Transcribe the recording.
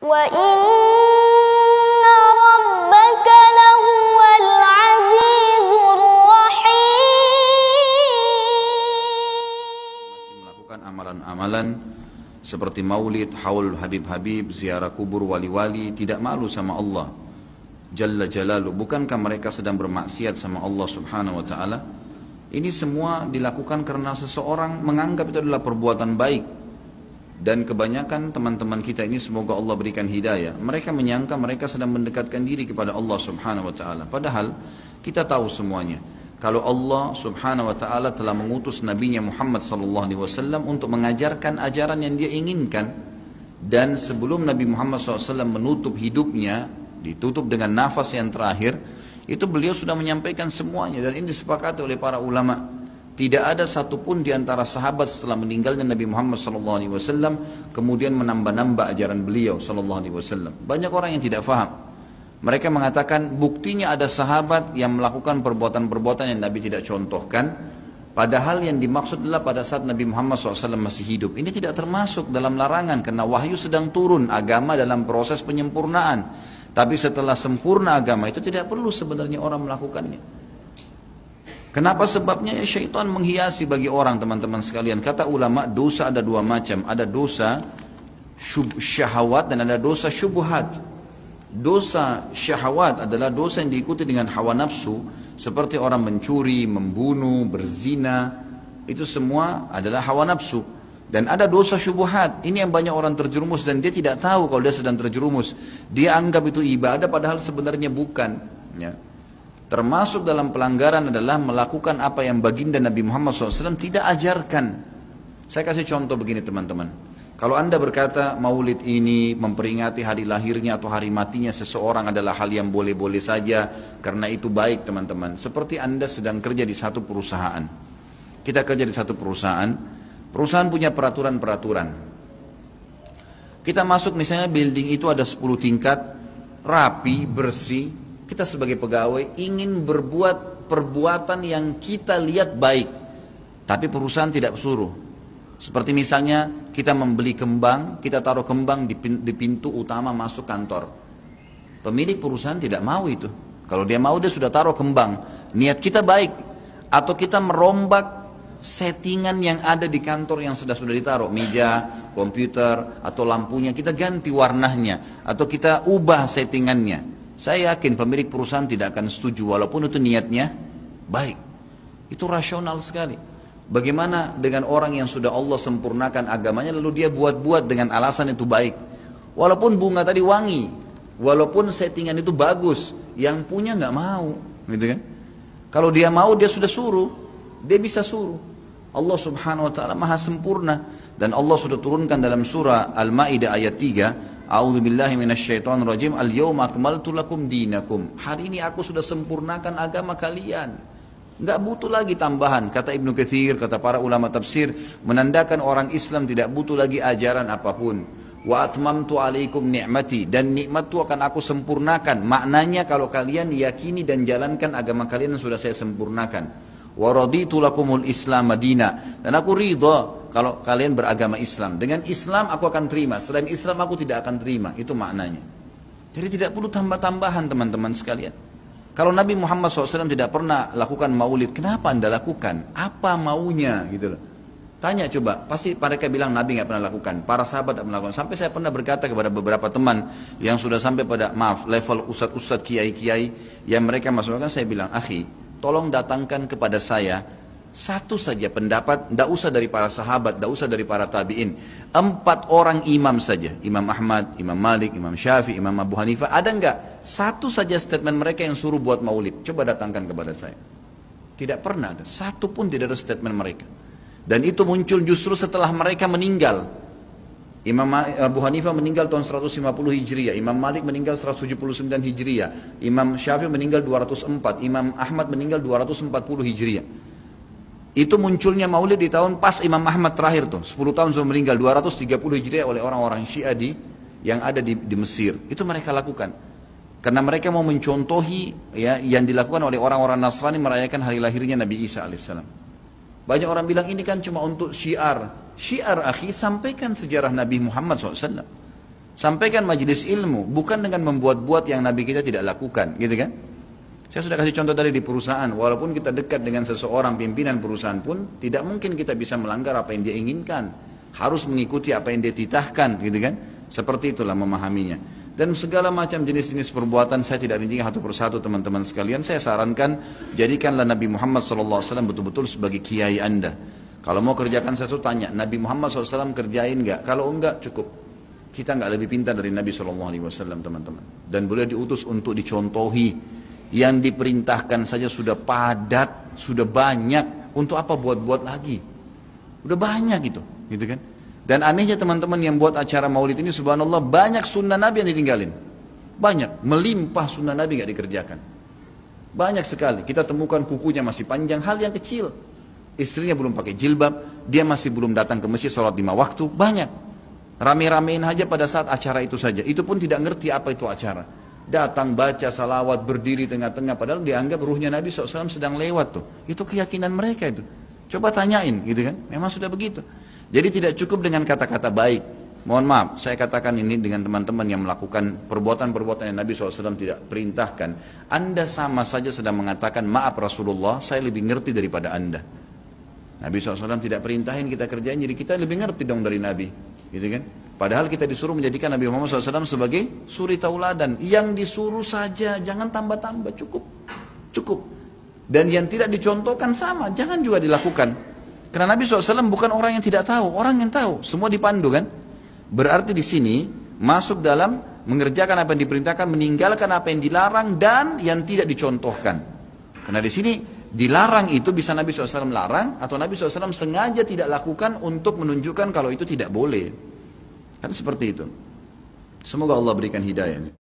melakukan amalan-amalan seperti maulid, haul habib-habib, ziarah kubur wali-wali, tidak malu sama Allah. Jalla Jalalu, bukankah mereka sedang bermaksiat sama Allah Subhanahu wa taala? Ini semua dilakukan karena seseorang menganggap itu adalah perbuatan baik, dan kebanyakan teman-teman kita ini semoga Allah berikan hidayah. Mereka menyangka mereka sedang mendekatkan diri kepada Allah Subhanahu wa taala. Padahal kita tahu semuanya kalau Allah Subhanahu wa taala telah mengutus nabinya Muhammad SAW untuk mengajarkan ajaran yang dia inginkan dan sebelum Nabi Muhammad SAW menutup hidupnya ditutup dengan nafas yang terakhir itu beliau sudah menyampaikan semuanya dan ini disepakati oleh para ulama tidak ada satupun di antara sahabat setelah meninggalnya Nabi Muhammad SAW kemudian menambah-nambah ajaran beliau SAW. Banyak orang yang tidak faham. Mereka mengatakan buktinya ada sahabat yang melakukan perbuatan-perbuatan yang Nabi tidak contohkan. Padahal yang dimaksud adalah pada saat Nabi Muhammad SAW masih hidup. Ini tidak termasuk dalam larangan karena wahyu sedang turun agama dalam proses penyempurnaan. Tapi setelah sempurna agama itu tidak perlu sebenarnya orang melakukannya. Kenapa sebabnya ya syaitan menghiasi bagi orang teman-teman sekalian. Kata ulama dosa ada dua macam. Ada dosa syahwat dan ada dosa syubuhat. Dosa syahwat adalah dosa yang diikuti dengan hawa nafsu. Seperti orang mencuri, membunuh, berzina. Itu semua adalah hawa nafsu. Dan ada dosa syubuhat. Ini yang banyak orang terjerumus dan dia tidak tahu kalau dia sedang terjerumus. Dia anggap itu ibadah padahal sebenarnya bukan. Ya. Termasuk dalam pelanggaran adalah melakukan apa yang baginda Nabi Muhammad SAW tidak ajarkan. Saya kasih contoh begini teman-teman. Kalau anda berkata maulid ini memperingati hari lahirnya atau hari matinya seseorang adalah hal yang boleh-boleh saja karena itu baik teman-teman. Seperti anda sedang kerja di satu perusahaan. Kita kerja di satu perusahaan. Perusahaan punya peraturan-peraturan. Kita masuk misalnya building itu ada 10 tingkat, rapi, bersih, kita sebagai pegawai ingin berbuat perbuatan yang kita lihat baik. Tapi perusahaan tidak suruh. Seperti misalnya kita membeli kembang, kita taruh kembang di pintu utama masuk kantor. Pemilik perusahaan tidak mau itu. Kalau dia mau dia sudah taruh kembang. Niat kita baik. Atau kita merombak settingan yang ada di kantor yang sudah sudah ditaruh meja, komputer atau lampunya kita ganti warnanya atau kita ubah settingannya saya yakin pemilik perusahaan tidak akan setuju walaupun itu niatnya baik. Itu rasional sekali. Bagaimana dengan orang yang sudah Allah sempurnakan agamanya lalu dia buat-buat dengan alasan itu baik. Walaupun bunga tadi wangi, walaupun settingan itu bagus, yang punya nggak mau, gitu kan? Kalau dia mau dia sudah suruh, dia bisa suruh. Allah Subhanahu wa taala Maha sempurna dan Allah sudah turunkan dalam surah Al-Maidah ayat 3 A'udzubillahi minasyaitonirrajim. Al-yauma akmaltu lakum dinakum. Hari ini aku sudah sempurnakan agama kalian. Enggak butuh lagi tambahan. Kata Ibnu Katsir, kata para ulama tafsir, menandakan orang Islam tidak butuh lagi ajaran apapun. Wa atmamtu alaikum ni'mati dan nikmat itu akan aku sempurnakan. Maknanya kalau kalian yakini dan jalankan agama kalian sudah saya sempurnakan. Wa raditu lakumul Islam madina dan aku ridha kalau kalian beragama Islam. Dengan Islam aku akan terima, selain Islam aku tidak akan terima. Itu maknanya. Jadi tidak perlu tambah-tambahan teman-teman sekalian. Kalau Nabi Muhammad SAW tidak pernah lakukan maulid, kenapa anda lakukan? Apa maunya gitu loh. Tanya coba, pasti mereka bilang Nabi nggak pernah lakukan, para sahabat tidak melakukan. Sampai saya pernah berkata kepada beberapa teman yang sudah sampai pada maaf level ustadz-ustadz kiai-kiai yang mereka masukkan, saya bilang, akhi, tolong datangkan kepada saya satu saja pendapat, tidak usah dari para sahabat, tidak usah dari para tabi'in. Empat orang imam saja, Imam Ahmad, Imam Malik, Imam Syafi'i, Imam Abu Hanifah, ada enggak? satu saja statement mereka yang suruh buat maulid? Coba datangkan kepada saya. Tidak pernah ada, satu pun tidak ada statement mereka. Dan itu muncul justru setelah mereka meninggal. Imam Abu Hanifah meninggal tahun 150 Hijriah, Imam Malik meninggal 179 Hijriah, Imam Syafi'i meninggal 204, Imam Ahmad meninggal 240 Hijriah. Itu munculnya maulid di tahun pas Imam Ahmad terakhir tuh, 10 tahun sebelum meninggal 230 Hijriah oleh orang-orang Syiah di yang ada di, di Mesir. Itu mereka lakukan. Karena mereka mau mencontohi ya yang dilakukan oleh orang-orang Nasrani merayakan hari lahirnya Nabi Isa alaihissalam. Banyak orang bilang ini kan cuma untuk syiar. Syiar akhi sampaikan sejarah Nabi Muhammad SAW. Sampaikan majelis ilmu, bukan dengan membuat-buat yang Nabi kita tidak lakukan, gitu kan? Saya sudah kasih contoh tadi di perusahaan, walaupun kita dekat dengan seseorang pimpinan perusahaan pun, tidak mungkin kita bisa melanggar apa yang dia inginkan. Harus mengikuti apa yang dia titahkan, gitu kan? Seperti itulah memahaminya. Dan segala macam jenis-jenis perbuatan saya tidak rinci satu persatu teman-teman sekalian. Saya sarankan jadikanlah Nabi Muhammad SAW betul-betul sebagai kiai anda. Kalau mau kerjakan satu tanya, Nabi Muhammad SAW kerjain nggak? Kalau enggak cukup kita nggak lebih pintar dari Nabi saw teman-teman dan boleh diutus untuk dicontohi yang diperintahkan saja sudah padat, sudah banyak. Untuk apa buat-buat lagi? Udah banyak gitu, gitu kan? Dan anehnya teman-teman yang buat acara maulid ini subhanallah banyak sunnah Nabi yang ditinggalin. Banyak, melimpah sunnah Nabi gak dikerjakan. Banyak sekali, kita temukan kukunya masih panjang, hal yang kecil. Istrinya belum pakai jilbab, dia masih belum datang ke masjid sholat lima waktu, banyak. Rame-ramein aja pada saat acara itu saja. Itu pun tidak ngerti apa itu acara datang baca salawat berdiri tengah-tengah padahal dianggap ruhnya Nabi SAW sedang lewat tuh itu keyakinan mereka itu coba tanyain gitu kan memang sudah begitu jadi tidak cukup dengan kata-kata baik mohon maaf saya katakan ini dengan teman-teman yang melakukan perbuatan-perbuatan yang Nabi SAW tidak perintahkan anda sama saja sedang mengatakan maaf Rasulullah saya lebih ngerti daripada anda Nabi SAW tidak perintahin kita kerjain jadi kita lebih ngerti dong dari Nabi gitu kan Padahal kita disuruh menjadikan Nabi Muhammad SAW sebagai suri tauladan. Yang disuruh saja, jangan tambah-tambah, cukup. Cukup. Dan yang tidak dicontohkan sama, jangan juga dilakukan. Karena Nabi SAW bukan orang yang tidak tahu, orang yang tahu. Semua dipandu kan? Berarti di sini masuk dalam mengerjakan apa yang diperintahkan, meninggalkan apa yang dilarang dan yang tidak dicontohkan. Karena di sini dilarang itu bisa Nabi SAW larang atau Nabi SAW sengaja tidak lakukan untuk menunjukkan kalau itu tidak boleh. Kan seperti itu. Semoga Allah berikan hidayah.